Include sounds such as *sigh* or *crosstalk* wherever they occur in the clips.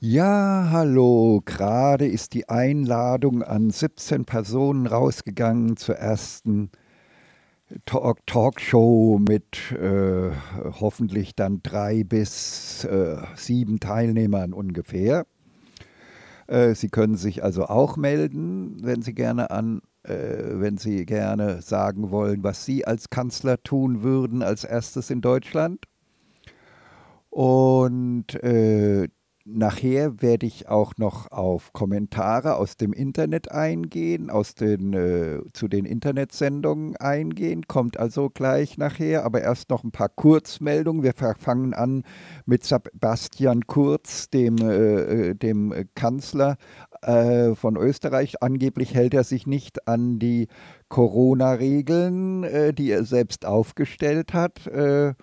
Ja, hallo, gerade ist die Einladung an 17 Personen rausgegangen zur ersten Talk Talkshow mit äh, hoffentlich dann drei bis äh, sieben Teilnehmern ungefähr. Äh, Sie können sich also auch melden, wenn Sie gerne an äh, wenn Sie gerne sagen wollen, was Sie als Kanzler tun würden als erstes in Deutschland. Und äh, Nachher werde ich auch noch auf Kommentare aus dem Internet eingehen, aus den, äh, zu den Internetsendungen eingehen, kommt also gleich nachher, aber erst noch ein paar Kurzmeldungen. Wir fangen an mit Sebastian Kurz, dem, äh, äh, dem Kanzler äh, von Österreich. Angeblich hält er sich nicht an die Corona-Regeln, äh, die er selbst aufgestellt hat. Äh,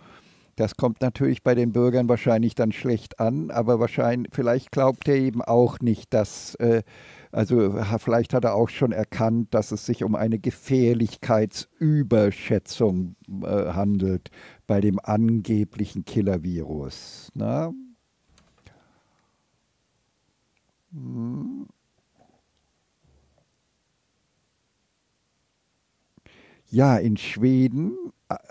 das kommt natürlich bei den Bürgern wahrscheinlich dann schlecht an, aber wahrscheinlich, vielleicht glaubt er eben auch nicht, dass, äh, also vielleicht hat er auch schon erkannt, dass es sich um eine Gefährlichkeitsüberschätzung äh, handelt bei dem angeblichen Killer-Virus. Na? Hm. Ja, in Schweden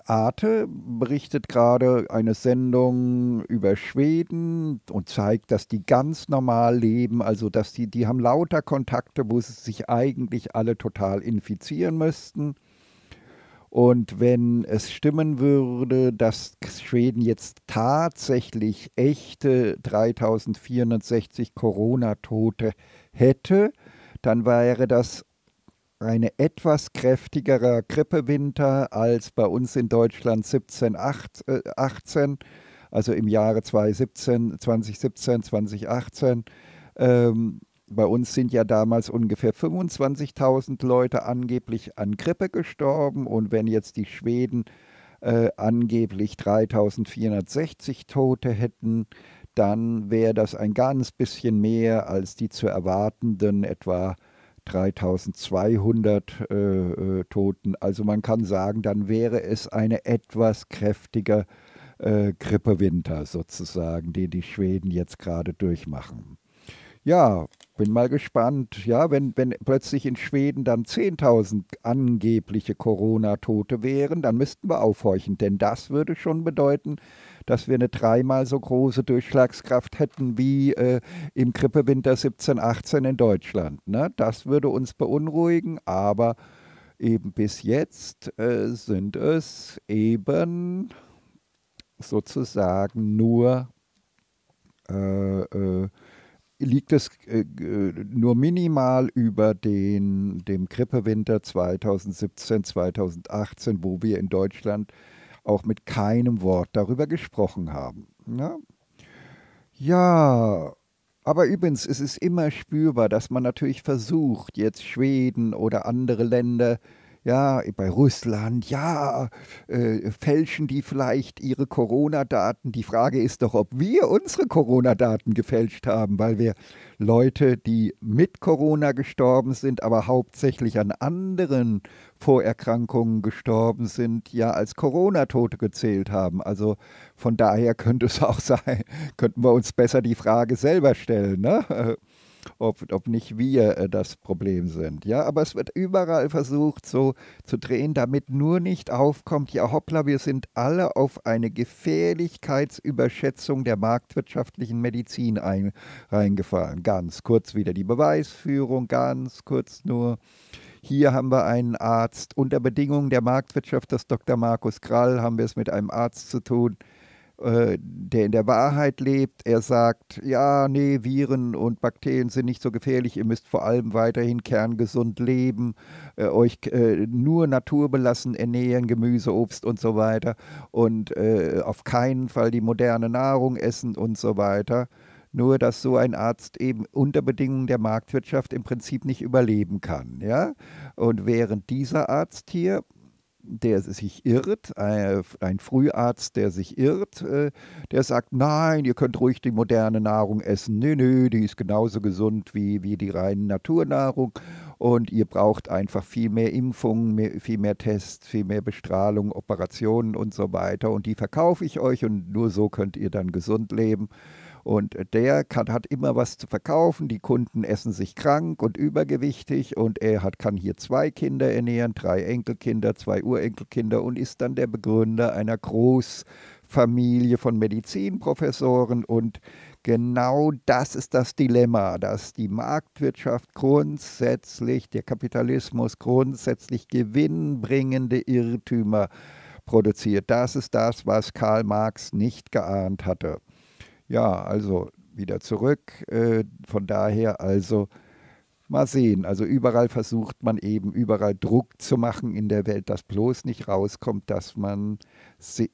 Arte berichtet gerade eine Sendung über Schweden und zeigt, dass die ganz normal leben, also dass die, die haben lauter Kontakte, wo sie sich eigentlich alle total infizieren müssten. Und wenn es stimmen würde, dass Schweden jetzt tatsächlich echte 3460 Corona-Tote hätte, dann wäre das eine etwas kräftigerer Grippewinter als bei uns in Deutschland 17, 18, äh, also im Jahre 2017, 2017, 2018. Ähm, bei uns sind ja damals ungefähr 25.000 Leute angeblich an Grippe gestorben und wenn jetzt die Schweden äh, angeblich 3.460 Tote hätten, dann wäre das ein ganz bisschen mehr als die zu erwartenden etwa 3200 äh, äh, Toten. Also man kann sagen, dann wäre es ein etwas kräftiger äh, Grippewinter sozusagen, den die Schweden jetzt gerade durchmachen. Ja, bin mal gespannt. Ja, wenn, wenn plötzlich in Schweden dann 10.000 angebliche Corona-Tote wären, dann müssten wir aufhorchen, denn das würde schon bedeuten, dass wir eine dreimal so große Durchschlagskraft hätten wie äh, im Grippewinter 17, 18 in Deutschland. Ne? Das würde uns beunruhigen, aber eben bis jetzt äh, sind es eben sozusagen nur äh, äh liegt es äh, nur minimal über den, dem Grippewinter 2017, 2018, wo wir in Deutschland auch mit keinem Wort darüber gesprochen haben. Ja, ne? ja aber übrigens, es ist immer spürbar, dass man natürlich versucht, jetzt Schweden oder andere Länder äh, ja, bei Russland, ja, äh, fälschen die vielleicht ihre Corona-Daten? Die Frage ist doch, ob wir unsere Corona-Daten gefälscht haben, weil wir Leute, die mit Corona gestorben sind, aber hauptsächlich an anderen Vorerkrankungen gestorben sind, ja als Corona-Tote gezählt haben. Also von daher könnte es auch *laughs* sein, könnten wir uns besser die Frage selber stellen. Ne? ob, ob nicht wir äh, das Problem sind. Ja, aber es wird überall versucht, so zu drehen, damit nur nicht aufkommt, ja hoppla, wir sind alle auf eine Gefährlichkeitsüberschätzung der marktwirtschaftlichen Medizin ein, reingefallen. Ganz kurz wieder die Beweisführung, ganz kurz nur. Hier haben wir einen Arzt. Unter Bedingungen der Marktwirtschaft das Dr. Markus Krall haben wir es mit einem Arzt zu tun, äh, der in der Wahrheit lebt. Er sagt, ja, nee, Viren und Bakterien sind nicht so gefährlich, ihr müsst vor allem weiterhin kerngesund leben, äh, euch äh, nur naturbelassen ernähren, Gemüse, Obst und so weiter und äh, auf keinen Fall die moderne Nahrung essen und so weiter. Nur, dass so ein Arzt eben unter Bedingungen der Marktwirtschaft im Prinzip nicht überleben kann. Ja? Und während dieser Arzt hier der sich irrt, äh, ein Früharzt, der sich irrt, äh, der sagt, nein, ihr könnt ruhig die moderne Nahrung essen. Nö, nö, die ist genauso gesund wie, wie die reine Naturnahrung. Und ihr braucht einfach viel mehr Impfungen, mehr, viel mehr Tests, viel mehr Bestrahlung, Operationen und so weiter. Und die verkaufe ich euch und nur so könnt ihr dann gesund leben. Und der kann, hat immer was zu verkaufen, die Kunden essen sich krank und übergewichtig und er hat, kann hier zwei Kinder ernähren, drei Enkelkinder, zwei Urenkelkinder und ist dann der Begründer einer Großfamilie von Medizinprofessoren und genau das ist das Dilemma, dass die Marktwirtschaft grundsätzlich, der Kapitalismus grundsätzlich gewinnbringende Irrtümer produziert. Das ist das, was Karl Marx nicht geahnt hatte. Ja, also wieder zurück. Äh, von daher also mal sehen. Also überall versucht man eben, überall Druck zu machen in der Welt, dass bloß nicht rauskommt, dass man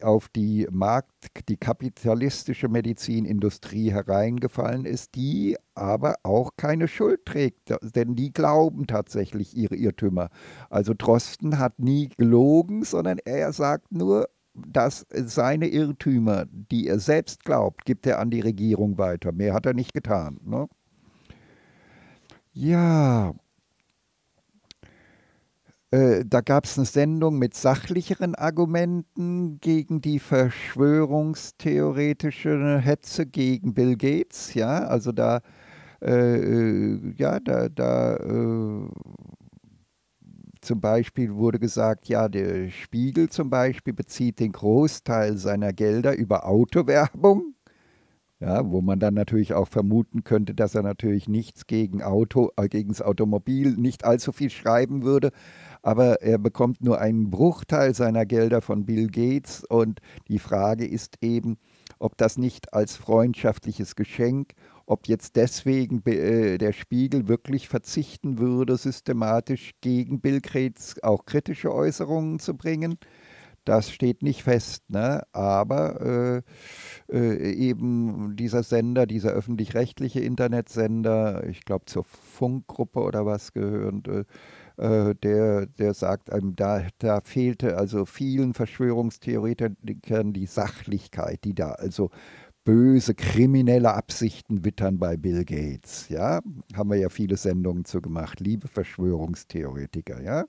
auf die Markt, die kapitalistische Medizinindustrie hereingefallen ist, die aber auch keine Schuld trägt, denn die glauben tatsächlich ihre Irrtümer. Also Drosten hat nie gelogen, sondern er sagt nur, dass seine Irrtümer, die er selbst glaubt, gibt er an die Regierung weiter. Mehr hat er nicht getan. Ne? Ja, äh, da gab es eine Sendung mit sachlicheren Argumenten gegen die verschwörungstheoretische Hetze gegen Bill Gates. Ja, also da, äh, äh ja, da, da äh, zum Beispiel wurde gesagt, ja, der Spiegel zum Beispiel bezieht den Großteil seiner Gelder über Autowerbung. Ja, wo man dann natürlich auch vermuten könnte, dass er natürlich nichts gegen Auto, äh, gegen das Automobil nicht allzu viel schreiben würde, aber er bekommt nur einen Bruchteil seiner Gelder von Bill Gates und die Frage ist eben, ob das nicht als freundschaftliches Geschenk ob jetzt deswegen äh, der Spiegel wirklich verzichten würde, systematisch gegen Bill Gates auch kritische Äußerungen zu bringen. Das steht nicht fest, ne? aber äh, äh, eben dieser Sender, dieser öffentlich-rechtliche Internetsender, ich glaube zur Funkgruppe oder was gehörend, äh, äh der, der sagt einem, ähm, da, da fehlte also vielen Verschwörungstheoretikern die Sachlichkeit, die da also böse kriminelle Absichten wittern bei Bill Gates. Ja, haben wir ja viele Sendungen zu gemacht, liebe Verschwörungstheoretiker. Ja,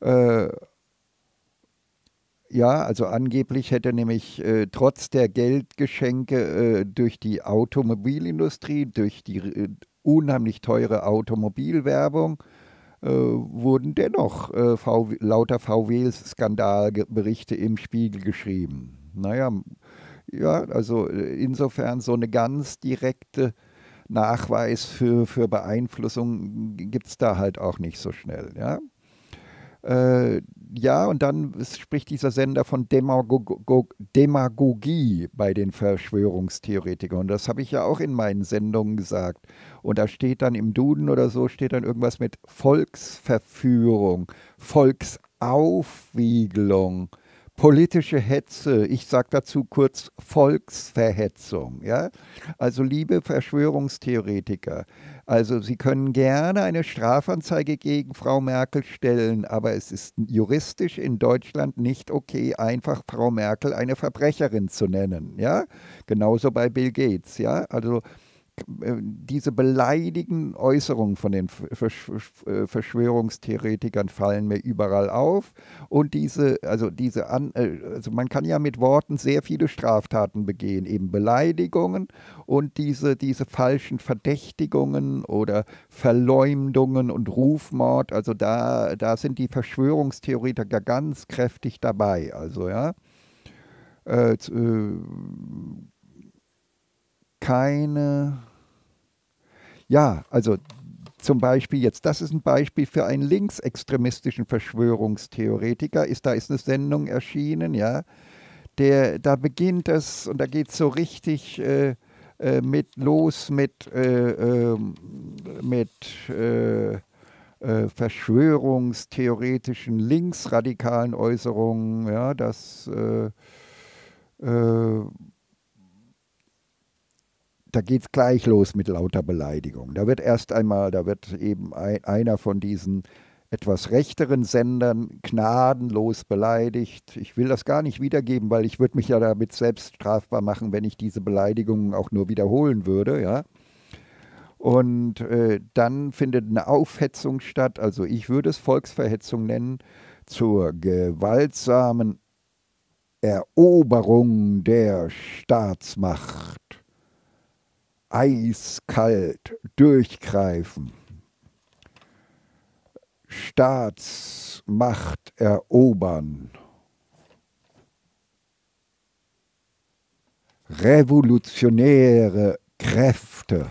äh, ja also angeblich hätte nämlich äh, trotz der Geldgeschenke äh, durch die Automobilindustrie, durch die äh, unheimlich teure Automobilwerbung äh, wurden dennoch äh, v lauter VW-Skandalberichte im Spiegel geschrieben. Naja, ja, also äh, insofern so eine ganz direkte Nachweis für, für Beeinflussung gibt es da halt auch nicht so schnell. Ja? Äh, ja, und dann spricht dieser Sender von Demagog Demagogie bei den Verschwörungstheoretikern. Und das habe ich ja auch in meinen Sendungen gesagt. Und da steht dann im Duden oder so, steht dann irgendwas mit Volksverführung, Volksaufwiegelung politische Hetze, ich sage dazu kurz Volksverhetzung. Ja? Also liebe Verschwörungstheoretiker, also Sie können gerne eine Strafanzeige gegen Frau Merkel stellen, aber es ist juristisch in Deutschland nicht okay, einfach Frau Merkel eine Verbrecherin zu nennen. Ja? Genauso bei Bill Gates. Ja? Also äh, diese beleidigen Äußerungen von den äh, Verschwörungstheoretikern fallen mir überall auf. Und diese, also diese, An äh, also man kann ja mit Worten sehr viele Straftaten begehen, eben Beleidigungen und diese, diese falschen Verdächtigungen oder Verleumdungen und Rufmord. Also da, da sind die Verschwörungstheoretiker ganz kräftig dabei. Also ja. Äh, keine ja, also zum Beispiel jetzt, das ist ein Beispiel für einen linksextremistischen Verschwörungstheoretiker, ist, da ist eine Sendung erschienen, ja. Der, da beginnt es und da geht es so richtig äh, äh, mit los mit, äh, ähm, mit äh, äh, verschwörungstheoretischen linksradikalen Äußerungen, ja, dass äh, äh da geht es gleich los mit lauter Beleidigung. Da wird erst einmal, da wird eben ein, einer von diesen etwas rechteren Sendern gnadenlos beleidigt. Ich will das gar nicht wiedergeben, weil ich würde mich ja damit selbst strafbar machen, wenn ich diese Beleidigungen auch nur wiederholen würde, ja. Und äh, dann findet eine Aufhetzung statt, also ich würde es Volksverhetzung nennen, zur gewaltsamen Eroberung der Staatsmacht eiskalt durchgreifen. Staatsmacht erobern. Revolutionäre Kräfte.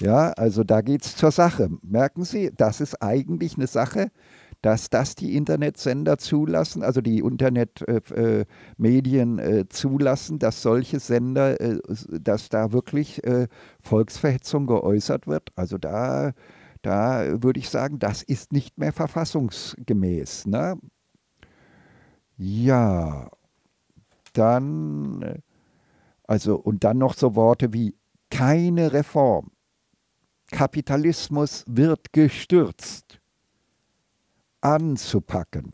Ja, also da geht es zur Sache. Merken Sie, das ist eigentlich eine Sache, dass das die Internetsender zulassen, also die Internetmedien äh, äh, äh, zulassen, dass solche Sender, äh, dass da wirklich äh, Volksverhetzung geäußert wird. Also da, da würde ich sagen, das ist nicht mehr verfassungsgemäß. Ne? Ja, dann, äh, also und dann noch so Worte wie keine Reform. Kapitalismus wird gestürzt anzupacken,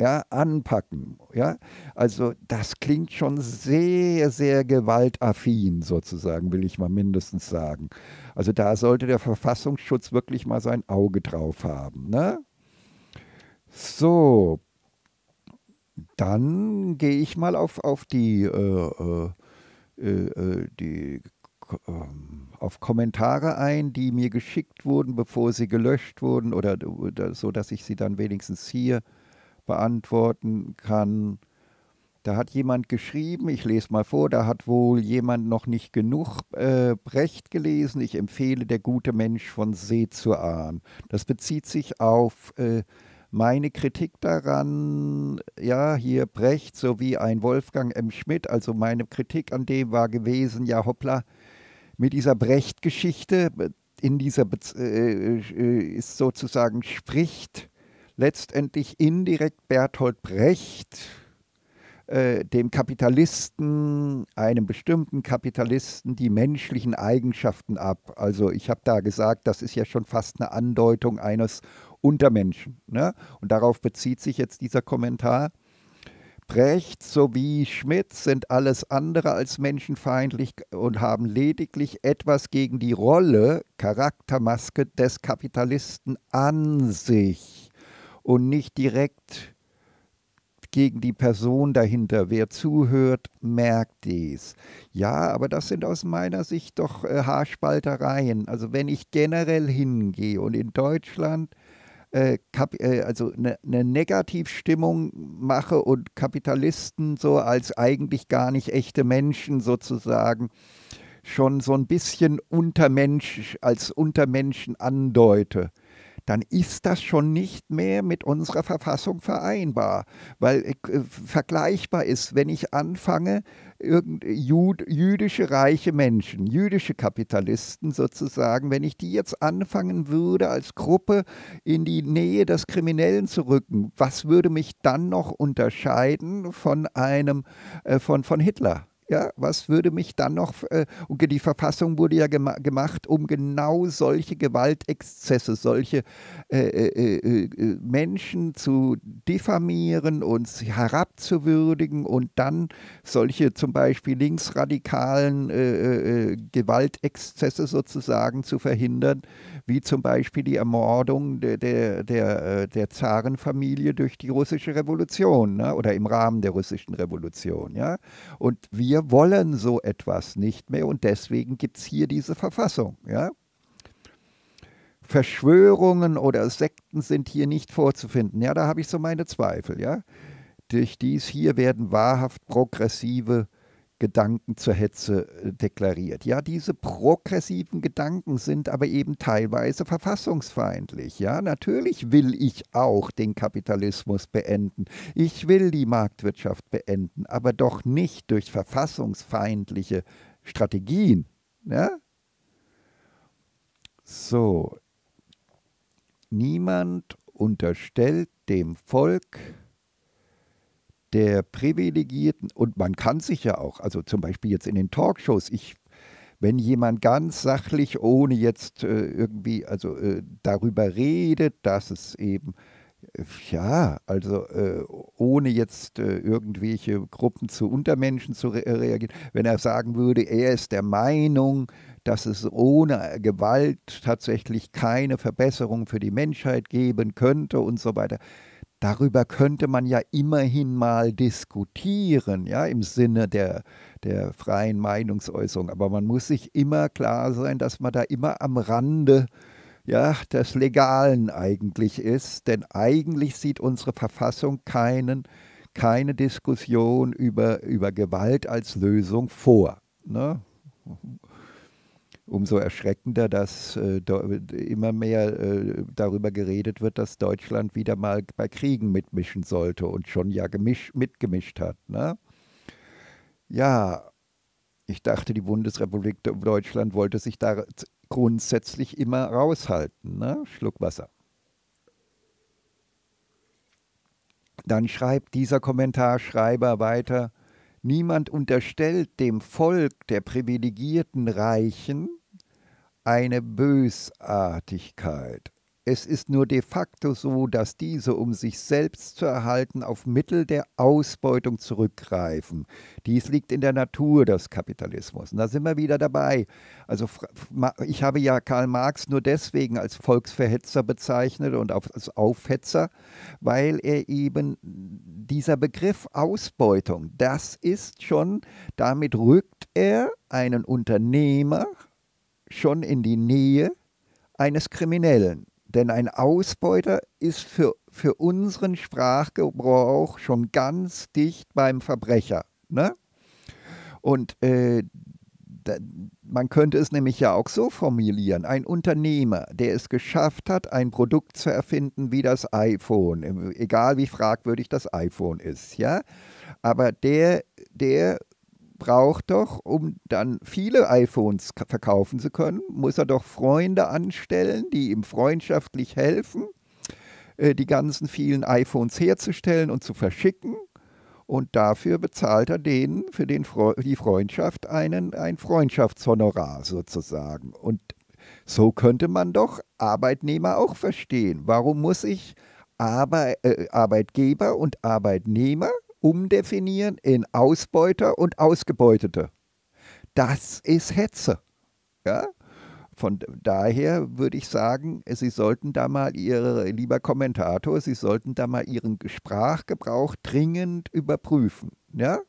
ja, anpacken. Ja? Also das klingt schon sehr, sehr gewaltaffin sozusagen, will ich mal mindestens sagen. Also da sollte der Verfassungsschutz wirklich mal sein Auge drauf haben. Ne? So, dann gehe ich mal auf, auf die, äh, äh, äh, äh die ähm, auf Kommentare ein, die mir geschickt wurden, bevor sie gelöscht wurden oder, oder so, dass ich sie dann wenigstens hier beantworten kann. Da hat jemand geschrieben, ich lese mal vor, da hat wohl jemand noch nicht genug äh, Brecht gelesen. Ich empfehle Der gute Mensch von See zu Ahn. Das bezieht sich auf äh, meine Kritik daran, ja, hier Brecht sowie ein Wolfgang M. Schmidt, also meine Kritik an dem war gewesen, ja, hoppla, mit dieser Brecht-Geschichte, in dieser äh, äh, ist sozusagen spricht letztendlich indirekt Bertolt Brecht äh, dem Kapitalisten, einem bestimmten Kapitalisten, die menschlichen Eigenschaften ab. Also ich habe da gesagt, das ist ja schon fast eine Andeutung eines Untermenschen. Ne? Und darauf bezieht sich jetzt dieser Kommentar. Brecht sowie Schmidt sind alles andere als menschenfeindlich und haben lediglich etwas gegen die Rolle, Charaktermaske des Kapitalisten an sich und nicht direkt gegen die Person dahinter. Wer zuhört, merkt dies. Ja, aber das sind aus meiner Sicht doch äh, Haarspaltereien. Also wenn ich generell hingehe und in Deutschland äh, äh, also eine ne Negativstimmung mache und Kapitalisten so als eigentlich gar nicht echte Menschen sozusagen schon so ein bisschen Untermensch, als Untermenschen andeute dann ist das schon nicht mehr mit unserer Verfassung vereinbar, weil äh, äh, vergleichbar ist, wenn ich anfange, irgend, Jud, jüdische reiche Menschen, jüdische Kapitalisten sozusagen, wenn ich die jetzt anfangen würde, als Gruppe in die Nähe des Kriminellen zu rücken, was würde mich dann noch unterscheiden von einem, äh, von, von Hitler? Ja, was würde mich dann noch, äh, die Verfassung wurde ja gema gemacht, um genau solche Gewaltexzesse, solche äh, äh, äh, äh Menschen zu diffamieren und herabzuwürdigen und dann solche zum Beispiel linksradikalen äh, Gewaltexzesse sozusagen zu verhindern, wie zum Beispiel die Ermordung der, der, der, der Zarenfamilie durch die russische Revolution ne? oder im Rahmen der russischen Revolution. Ja? Und wir wir wollen so etwas nicht mehr und deswegen gibt es hier diese Verfassung. Ja? Verschwörungen oder Sekten sind hier nicht vorzufinden. Ja, da habe ich so meine Zweifel. Ja? Durch dies hier werden wahrhaft progressive Gedanken zur Hetze äh, deklariert. Ja, diese progressiven Gedanken sind aber eben teilweise verfassungsfeindlich. Ja, natürlich will ich auch den Kapitalismus beenden. Ich will die Marktwirtschaft beenden, aber doch nicht durch verfassungsfeindliche Strategien. Ja? So, niemand unterstellt dem Volk, der Privilegierten und man kann sich ja auch, also zum Beispiel jetzt in den Talkshows, ich wenn jemand ganz sachlich, ohne jetzt äh, irgendwie, also äh, darüber redet, dass es eben, äh, ja, also äh, ohne jetzt äh, irgendwelche Gruppen zu Untermenschen zu re reagieren, wenn er sagen würde, er ist der Meinung, dass es ohne Gewalt tatsächlich keine Verbesserung für die Menschheit geben könnte und so weiter Darüber könnte man ja immerhin mal diskutieren, ja, im Sinne der, der freien Meinungsäußerung. Aber man muss sich immer klar sein, dass man da immer am Rande ja, des Legalen eigentlich ist. Denn eigentlich sieht unsere Verfassung keinen, keine Diskussion über, über Gewalt als Lösung vor. Ne? umso erschreckender, dass äh, immer mehr äh, darüber geredet wird, dass Deutschland wieder mal bei Kriegen mitmischen sollte und schon ja gemisch, mitgemischt hat. Ne? Ja, ich dachte, die Bundesrepublik Deutschland wollte sich da grundsätzlich immer raushalten. Ne? Schluck Wasser. Dann schreibt dieser Kommentarschreiber weiter, niemand unterstellt dem Volk der privilegierten Reichen, eine Bösartigkeit. Es ist nur de facto so, dass diese, um sich selbst zu erhalten, auf Mittel der Ausbeutung zurückgreifen. Dies liegt in der Natur des Kapitalismus. Und da sind wir wieder dabei. Also ich habe ja Karl Marx nur deswegen als Volksverhetzer bezeichnet und als Aufhetzer, weil er eben dieser Begriff Ausbeutung, das ist schon, damit rückt er einen Unternehmer schon in die Nähe eines Kriminellen. Denn ein Ausbeuter ist für, für unseren Sprachgebrauch schon ganz dicht beim Verbrecher. Ne? Und äh, da, man könnte es nämlich ja auch so formulieren. Ein Unternehmer, der es geschafft hat, ein Produkt zu erfinden wie das iPhone, egal wie fragwürdig das iPhone ist, ja. Aber der, der braucht doch, um dann viele iPhones verkaufen zu können, muss er doch Freunde anstellen, die ihm freundschaftlich helfen, äh, die ganzen vielen iPhones herzustellen und zu verschicken. Und dafür bezahlt er denen für den Fre die Freundschaft einen, ein Freundschaftshonorar sozusagen. Und so könnte man doch Arbeitnehmer auch verstehen. Warum muss ich Arbe äh, Arbeitgeber und Arbeitnehmer umdefinieren in Ausbeuter und Ausgebeutete. Das ist Hetze. Ja? Von daher würde ich sagen, Sie sollten da mal Ihre, lieber Kommentator, Sie sollten da mal Ihren Sprachgebrauch dringend überprüfen. Ja?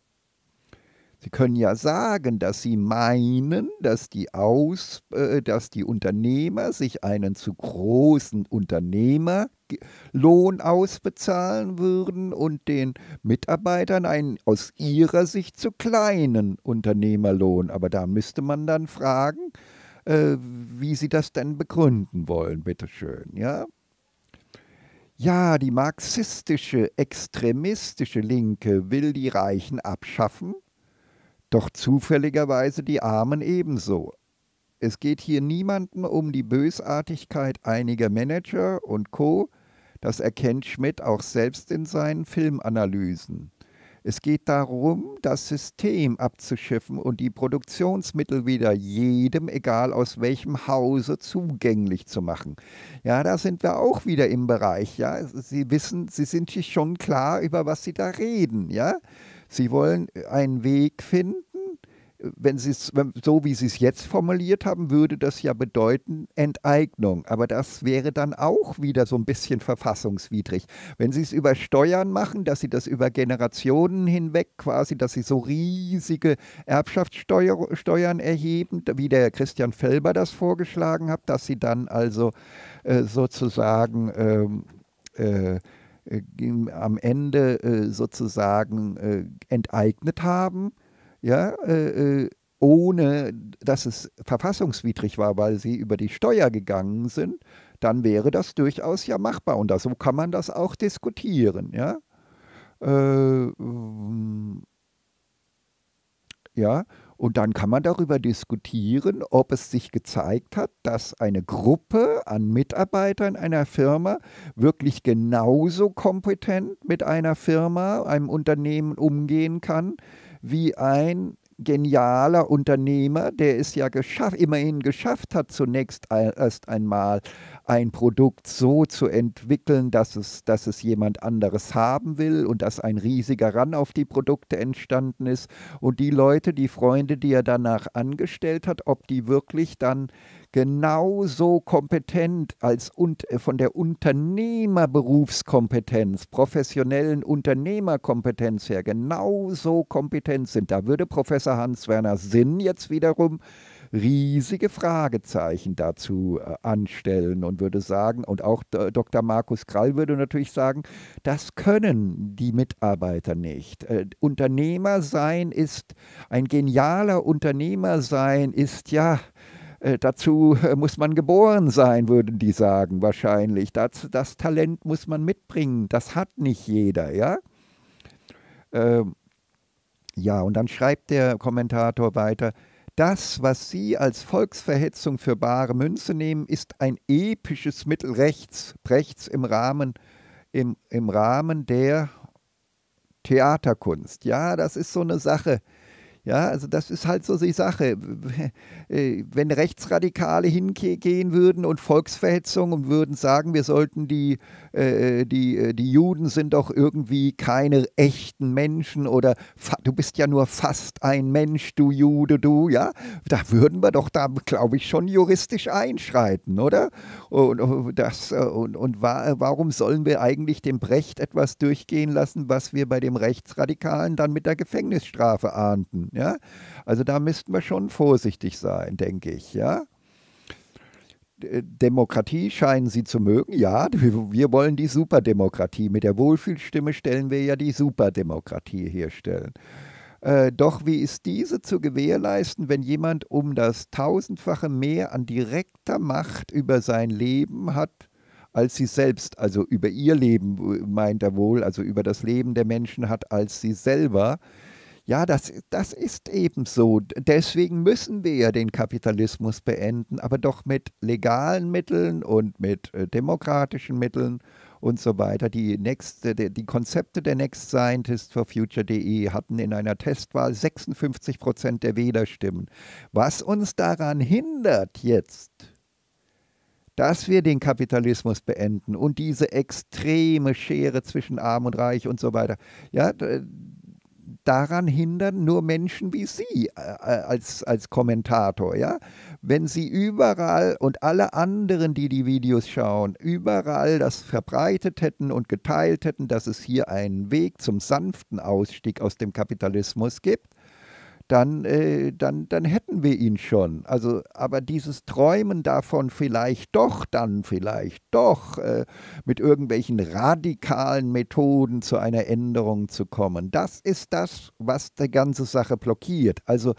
Sie können ja sagen, dass Sie meinen, dass die, Aus, äh, dass die Unternehmer sich einen zu großen Unternehmerlohn ausbezahlen würden und den Mitarbeitern einen aus ihrer Sicht zu kleinen Unternehmerlohn. Aber da müsste man dann fragen, äh, wie Sie das denn begründen wollen, bitteschön, ja? Ja, die marxistische, extremistische Linke will die Reichen abschaffen doch zufälligerweise die Armen ebenso. Es geht hier niemanden um die Bösartigkeit einiger Manager und Co. Das erkennt Schmidt auch selbst in seinen Filmanalysen. Es geht darum, das System abzuschiffen und die Produktionsmittel wieder jedem, egal aus welchem Hause, zugänglich zu machen. Ja, da sind wir auch wieder im Bereich. Ja, Sie wissen, Sie sind sich schon klar, über was Sie da reden. Ja, Sie wollen äh, einen Weg finden, wenn Sie so wie Sie es jetzt formuliert haben, würde das ja bedeuten Enteignung. Aber das wäre dann auch wieder so ein bisschen verfassungswidrig. Wenn Sie es über Steuern machen, dass Sie das über Generationen hinweg quasi, dass Sie so riesige Erbschaftssteuern erheben, wie der Christian Felber das vorgeschlagen hat, dass Sie dann also äh, sozusagen ähm, äh, äh, am Ende äh, sozusagen äh, enteignet haben, ja, ohne dass es verfassungswidrig war, weil sie über die Steuer gegangen sind, dann wäre das durchaus ja machbar. Und da, so kann man das auch diskutieren. Ja, äh, ja. Und dann kann man darüber diskutieren, ob es sich gezeigt hat, dass eine Gruppe an Mitarbeitern einer Firma wirklich genauso kompetent mit einer Firma, einem Unternehmen umgehen kann, wie ein genialer Unternehmer, der es ja geschafft, immerhin geschafft hat, zunächst ein, erst einmal ein Produkt so zu entwickeln, dass es, dass es jemand anderes haben will und dass ein riesiger Ran auf die Produkte entstanden ist. Und die Leute, die Freunde, die er danach angestellt hat, ob die wirklich dann genauso kompetent als und, äh, von der Unternehmerberufskompetenz, professionellen Unternehmerkompetenz her, genauso kompetent sind. Da würde Professor Hans-Werner Sinn jetzt wiederum riesige Fragezeichen dazu äh, anstellen und würde sagen, und auch Dr. Markus Krall würde natürlich sagen, das können die Mitarbeiter nicht. Äh, Unternehmer sein ist, ein genialer Unternehmer sein ist ja äh, dazu äh, muss man geboren sein, würden die sagen wahrscheinlich. Das, das Talent muss man mitbringen. Das hat nicht jeder, ja. Ähm, ja, und dann schreibt der Kommentator weiter, das, was Sie als Volksverhetzung für bare Münze nehmen, ist ein episches Mittel rechts, rechts im Rahmen, im, im Rahmen der Theaterkunst. Ja, das ist so eine Sache. Ja, also das ist halt so die Sache. *laughs* Äh, wenn Rechtsradikale hingehen würden und Volksverhetzung und würden sagen, wir sollten die, äh, äh die, äh, die Juden sind doch irgendwie keine echten Menschen oder du bist ja nur fast ein Mensch, du Jude, du, ja, da würden wir doch da, glaube ich, schon juristisch einschreiten, oder? Und, oh, das, und, und warum sollen wir eigentlich dem Brecht etwas durchgehen lassen, was wir bei dem Rechtsradikalen dann mit der Gefängnisstrafe ahnten? Ja? Also da müssten wir schon vorsichtig sein, denke ich. Ja? Äh, Demokratie scheinen sie zu mögen. Ja, wir wollen die Superdemokratie. Mit der Wohlfühlstimme stellen wir ja die Superdemokratie herstellen. Äh, doch wie ist diese zu gewährleisten, wenn jemand um das tausendfache mehr an direkter Macht über sein Leben hat, als sie selbst, also über ihr Leben äh, meint er wohl, also über das Leben der Menschen hat, als sie selber, ja, das, das ist eben so. Deswegen müssen wir ja den Kapitalismus beenden, aber doch mit legalen Mitteln und mit äh, demokratischen Mitteln und so weiter. Die, nächste, die Konzepte der Next Scientist for Future.de hatten in einer Testwahl 56 Prozent der Wählerstimmen. Was uns daran hindert jetzt, dass wir den Kapitalismus beenden und diese extreme Schere zwischen Arm und Reich und so weiter, ja, daran hindern nur Menschen wie Sie äh, äh, als, als Kommentator, ja? Wenn Sie überall und alle anderen, die die Videos schauen, überall das verbreitet hätten und geteilt hätten, dass es hier einen Weg zum sanften Ausstieg aus dem Kapitalismus gibt, dann, äh, dann, dann hätten wir ihn schon. Also, aber dieses Träumen davon, vielleicht doch, dann vielleicht doch, äh, mit irgendwelchen radikalen Methoden zu einer Änderung zu kommen, das ist das, was die ganze Sache blockiert. Also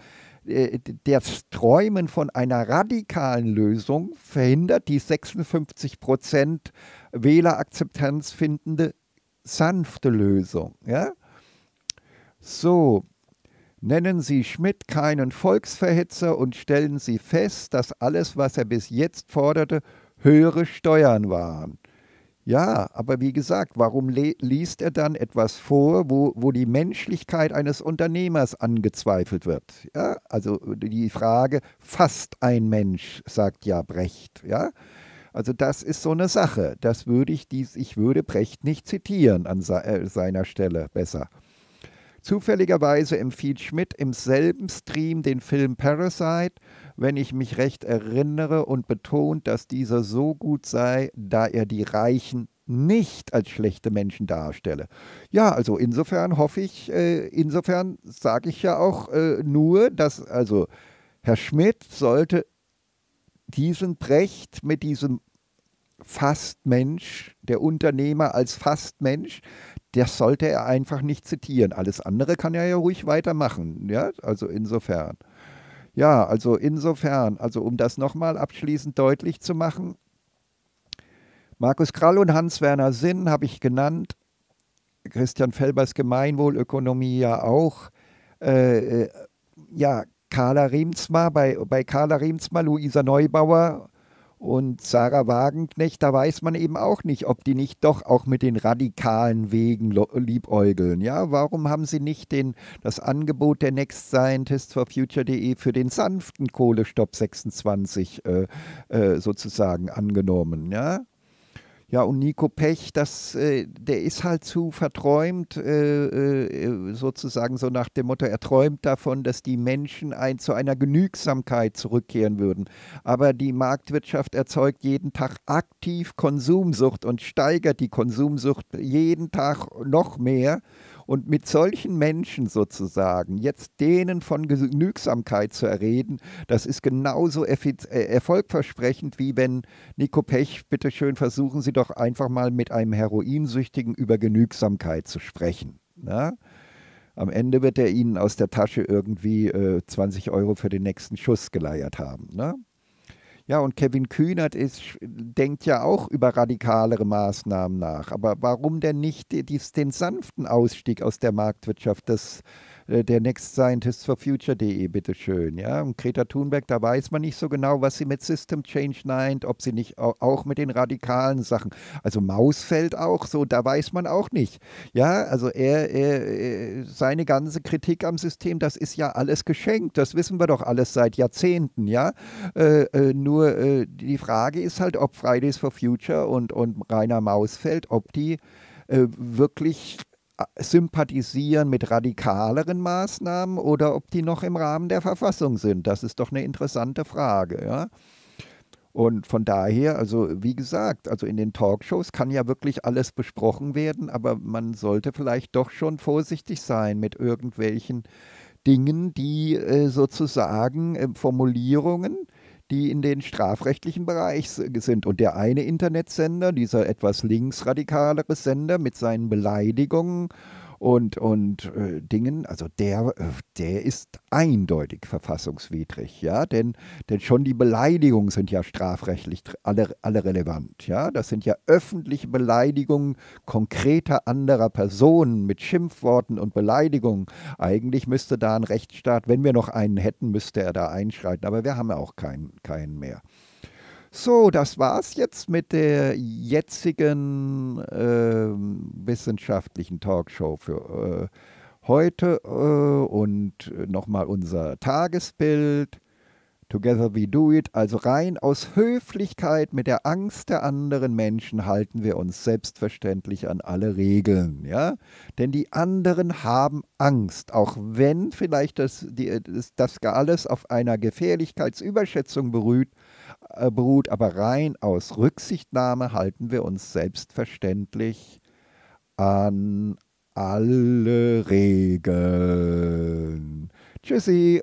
äh, das Träumen von einer radikalen Lösung verhindert die 56 Prozent Wählerakzeptanz findende sanfte Lösung. Ja? So, Nennen Sie Schmidt keinen Volksverhetzer und stellen Sie fest, dass alles, was er bis jetzt forderte, höhere Steuern waren. Ja, aber wie gesagt, warum liest er dann etwas vor, wo, wo die Menschlichkeit eines Unternehmers angezweifelt wird? Ja, also die Frage, fast ein Mensch, sagt ja Brecht. Ja? Also das ist so eine Sache. Das würde ich, dies, ich würde Brecht nicht zitieren an äh, seiner Stelle besser. Zufälligerweise empfiehlt Schmidt im selben Stream den Film Parasite, wenn ich mich recht erinnere, und betont, dass dieser so gut sei, da er die Reichen nicht als schlechte Menschen darstelle. Ja, also insofern hoffe ich, äh, insofern sage ich ja auch äh, nur, dass also Herr Schmidt sollte diesen Brecht mit diesem Fastmensch, der Unternehmer als Fastmensch, das sollte er einfach nicht zitieren. Alles andere kann er ja ruhig weitermachen. Ja, also insofern. Ja, also insofern, also um das nochmal abschließend deutlich zu machen, Markus Krall und Hans-Werner Sinn habe ich genannt, Christian Felbers Gemeinwohlökonomie ja auch, äh, äh ja, Carla Riemsma, bei, bei Carla Riemsma, Luisa Neubauer und Sarah Wagenknecht, da weiß man eben auch nicht, ob die nicht doch auch mit den radikalen Wegen liebäugeln. Ja, warum haben sie nicht den, das Angebot der Next Scientist for Future.de für den sanften Kohlestopp 26 äh, äh, sozusagen angenommen? Ja, ja, und Nico Pech, das, äh, der ist halt zu verträumt, äh, äh, sozusagen so nach dem Motto, er träumt davon, dass die Menschen ein, zu einer Genügsamkeit zurückkehren würden. Aber die Marktwirtschaft erzeugt jeden Tag aktiv Konsumsucht und steigert die Konsumsucht jeden Tag noch mehr. Und mit solchen Menschen sozusagen, jetzt denen von Genügsamkeit zu erreden, das ist genauso äh, erfolgversprechend, wie wenn Nico Pech, bitteschön, versuchen Sie doch einfach mal mit einem Heroinsüchtigen über Genügsamkeit zu sprechen. Na? Ne? Am Ende wird er Ihnen aus der Tasche irgendwie äh, 20 Euro für den nächsten Schuss geleiert haben. Ne? Ja, und Kevin Kühnert ist, denkt ja auch über radikalere Maßnahmen nach. Aber warum denn nicht den sanften Ausstieg aus der Marktwirtschaft? Das äh, der Next Scientist for Future.de, bitteschön. Ja? Und Greta Thunberg, da weiß man nicht so genau, was sie mit System Change meint, ob sie nicht auch mit den radikalen Sachen, also Mausfeld auch so, da weiß man auch nicht. Ja, also er, er, äh, seine ganze Kritik am System, das ist ja alles geschenkt, das wissen wir doch alles seit Jahrzehnten, ja. äh, äh nur äh, die Frage ist halt, ob Fridays for Future und, und Rainer Mausfeld, ob die wirklich sympathisieren mit radikaleren Maßnahmen oder ob die noch im Rahmen der Verfassung sind. Das ist doch eine interessante Frage. Ja? Und von daher, also wie gesagt, also in den Talkshows kann ja wirklich alles besprochen werden, aber man sollte vielleicht doch schon vorsichtig sein mit irgendwelchen Dingen, die äh, sozusagen äh, Formulierungen die in den strafrechtlichen Bereich sind. Und der eine Internetsender, dieser etwas linksradikalere Sender mit seinen Beleidigungen, und, und äh, Dingen, also der, äh, der ist eindeutig verfassungswidrig, ja, denn, denn schon die Beleidigungen sind ja strafrechtlich alle, alle relevant, ja, das sind ja öffentliche Beleidigungen konkreter anderer Personen mit Schimpfworten und Beleidigungen. Eigentlich müsste da ein Rechtsstaat, wenn wir noch einen hätten, müsste er da einschreiten, aber wir haben ja auch keinen, keinen mehr. So, das war's jetzt mit der jetzigen äh, wissenschaftlichen Talkshow für äh, heute äh, und nochmal unser Tagesbild. Together we do it. Also rein aus Höflichkeit mit der Angst der anderen Menschen halten wir uns selbstverständlich an alle Regeln, ja? Denn die anderen haben Angst, auch wenn vielleicht das, die, das alles auf einer Gefährlichkeitsüberschätzung beruht beruht, aber rein aus Rücksichtnahme halten wir uns selbstverständlich an alle Regeln. Tschüssi